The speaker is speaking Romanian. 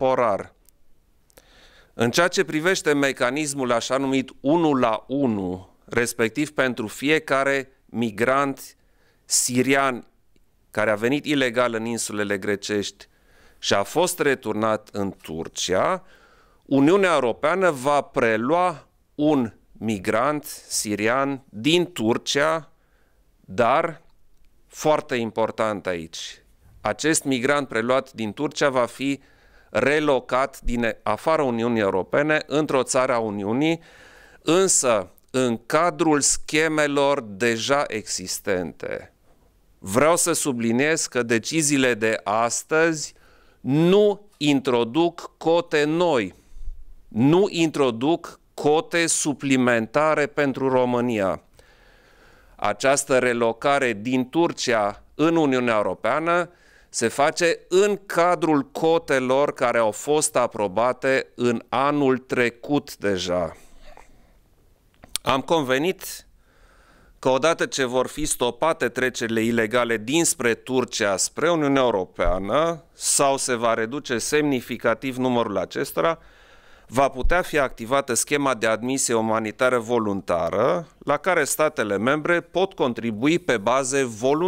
temporar. În ceea ce privește mecanismul așa numit 1 la 1, respectiv pentru fiecare migrant sirian care a venit ilegal în insulele grecești și a fost returnat în Turcia, Uniunea Europeană va prelua un migrant sirian din Turcia, dar foarte important aici. Acest migrant preluat din Turcia va fi relocat din afara Uniunii Europene într-o țară a Uniunii, însă în cadrul schemelor deja existente. Vreau să subliniez că deciziile de astăzi nu introduc cote noi, nu introduc cote suplimentare pentru România. Această relocare din Turcia în Uniunea Europeană se face în cadrul cotelor care au fost aprobate în anul trecut deja. Am convenit că odată ce vor fi stopate trecerile ilegale dinspre Turcia spre Uniunea Europeană sau se va reduce semnificativ numărul acestora, va putea fi activată schema de admisie umanitară voluntară la care statele membre pot contribui pe baze voluntare.